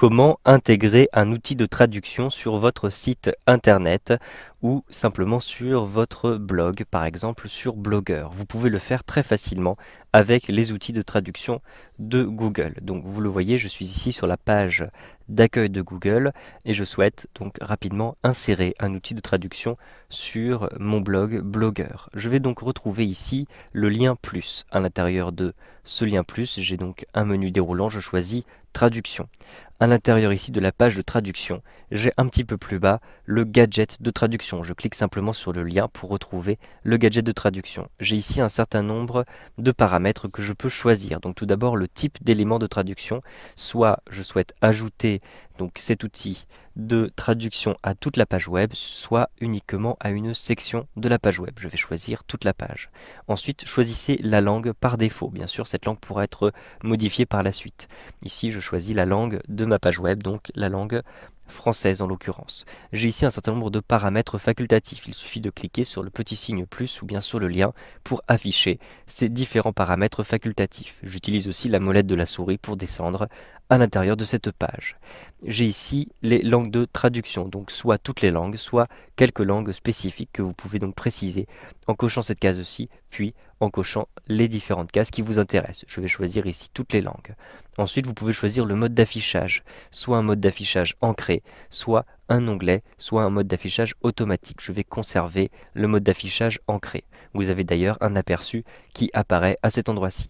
Comment intégrer un outil de traduction sur votre site internet ou simplement sur votre blog, par exemple sur Blogger. Vous pouvez le faire très facilement avec les outils de traduction de Google. Donc vous le voyez, je suis ici sur la page d'accueil de Google et je souhaite donc rapidement insérer un outil de traduction sur mon blog Blogger. Je vais donc retrouver ici le lien plus. À l'intérieur de ce lien plus, j'ai donc un menu déroulant, je choisis traduction. À l'intérieur ici de la page de traduction, j'ai un petit peu plus bas le gadget de traduction je clique simplement sur le lien pour retrouver le gadget de traduction. J'ai ici un certain nombre de paramètres que je peux choisir. Donc tout d'abord le type d'élément de traduction. Soit je souhaite ajouter donc cet outil de traduction à toute la page web, soit uniquement à une section de la page web. Je vais choisir toute la page. Ensuite, choisissez la langue par défaut. Bien sûr, cette langue pourra être modifiée par la suite. Ici, je choisis la langue de ma page web, donc la langue française en l'occurrence. J'ai ici un certain nombre de paramètres facultatifs. Il suffit de cliquer sur le petit signe plus ou bien sur le lien pour afficher ces différents paramètres facultatifs. J'utilise aussi la molette de la souris pour descendre à l'intérieur de cette page. J'ai ici les langues de traduction, donc soit toutes les langues, soit quelques langues spécifiques que vous pouvez donc préciser en cochant cette case aussi, puis en cochant les différentes cases qui vous intéressent. Je vais choisir ici toutes les langues. Ensuite, vous pouvez choisir le mode d'affichage, soit un mode d'affichage ancré, soit un onglet, soit un mode d'affichage automatique. Je vais conserver le mode d'affichage ancré. Vous avez d'ailleurs un aperçu qui apparaît à cet endroit-ci.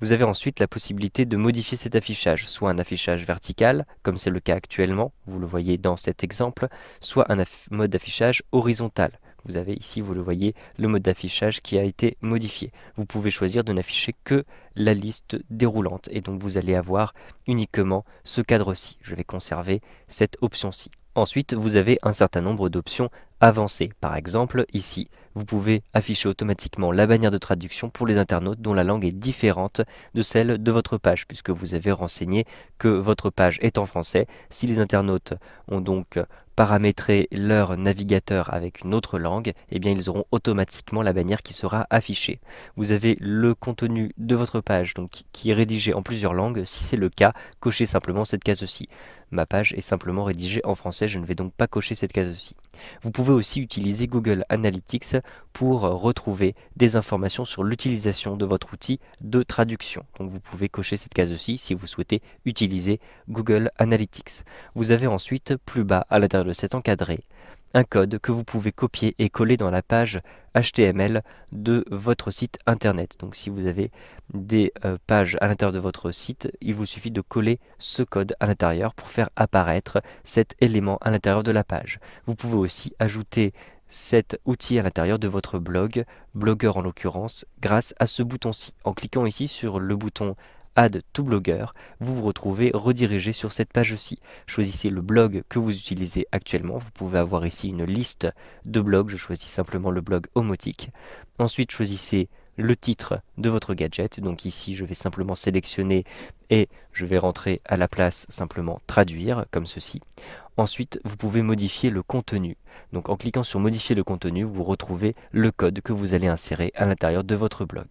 Vous avez ensuite la possibilité de modifier cet affichage, soit un affichage vertical, comme c'est le cas actuellement, vous le voyez dans cet exemple, soit un mode d'affichage horizontal. Vous avez ici, vous le voyez, le mode d'affichage qui a été modifié. Vous pouvez choisir de n'afficher que la liste déroulante et donc vous allez avoir uniquement ce cadre-ci. Je vais conserver cette option-ci. Ensuite, vous avez un certain nombre d'options avancées. Par exemple, ici, vous pouvez afficher automatiquement la bannière de traduction pour les internautes dont la langue est différente de celle de votre page, puisque vous avez renseigné que votre page est en français. Si les internautes ont donc paramétré leur navigateur avec une autre langue, eh bien ils auront automatiquement la bannière qui sera affichée. Vous avez le contenu de votre page donc qui est rédigé en plusieurs langues. Si c'est le cas, cochez simplement cette case-ci. Ma page est simplement rédigée en français, je ne vais donc pas cocher cette case-ci. Vous pouvez aussi utiliser Google Analytics pour euh, retrouver des informations sur l'utilisation de votre outil de traduction. Donc vous pouvez cocher cette case aussi si vous souhaitez utiliser Google Analytics. Vous avez ensuite plus bas à l'intérieur de cet encadré un code que vous pouvez copier et coller dans la page HTML de votre site internet. Donc si vous avez des euh, pages à l'intérieur de votre site, il vous suffit de coller ce code à l'intérieur pour faire apparaître cet élément à l'intérieur de la page. Vous pouvez aussi ajouter cet outil à l'intérieur de votre blog, blogueur en l'occurrence, grâce à ce bouton-ci. En cliquant ici sur le bouton Add to Blogger, vous vous retrouvez redirigé sur cette page-ci. Choisissez le blog que vous utilisez actuellement. Vous pouvez avoir ici une liste de blogs. Je choisis simplement le blog Homotique. Ensuite, choisissez le titre de votre gadget. Donc ici, je vais simplement sélectionner et je vais rentrer à la place simplement traduire comme ceci. Ensuite, vous pouvez modifier le contenu. Donc en cliquant sur modifier le contenu, vous retrouvez le code que vous allez insérer à l'intérieur de votre blog.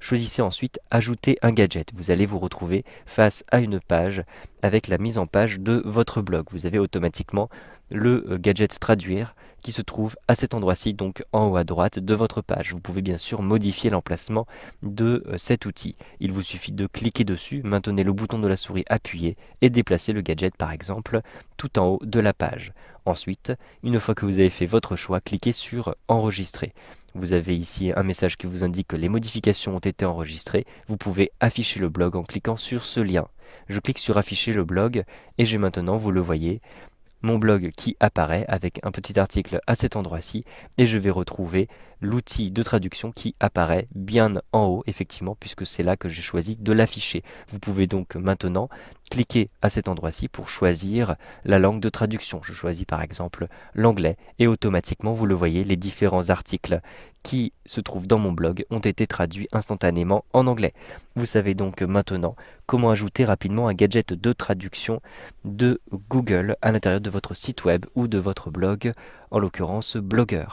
Choisissez ensuite Ajouter un gadget. Vous allez vous retrouver face à une page avec la mise en page de votre blog. Vous avez automatiquement le euh, gadget traduire qui se trouve à cet endroit-ci, donc en haut à droite de votre page. Vous pouvez bien sûr modifier l'emplacement de euh, cet outil. Il vous suffit de cliquer dessus, maintenez le bouton de la souris appuyé et déplacer le gadget par exemple tout en haut de la page. Ensuite, une fois que vous avez fait votre choix, cliquez sur Enregistrer. Vous avez ici un message qui vous indique que les modifications ont été enregistrées. Vous pouvez afficher le blog en cliquant sur ce lien. Je clique sur afficher le blog et j'ai maintenant, vous le voyez, mon blog qui apparaît avec un petit article à cet endroit-ci et je vais retrouver l'outil de traduction qui apparaît bien en haut effectivement puisque c'est là que j'ai choisi de l'afficher. Vous pouvez donc maintenant Cliquez à cet endroit-ci pour choisir la langue de traduction. Je choisis par exemple l'anglais et automatiquement, vous le voyez, les différents articles qui se trouvent dans mon blog ont été traduits instantanément en anglais. Vous savez donc maintenant comment ajouter rapidement un gadget de traduction de Google à l'intérieur de votre site web ou de votre blog, en l'occurrence Blogger.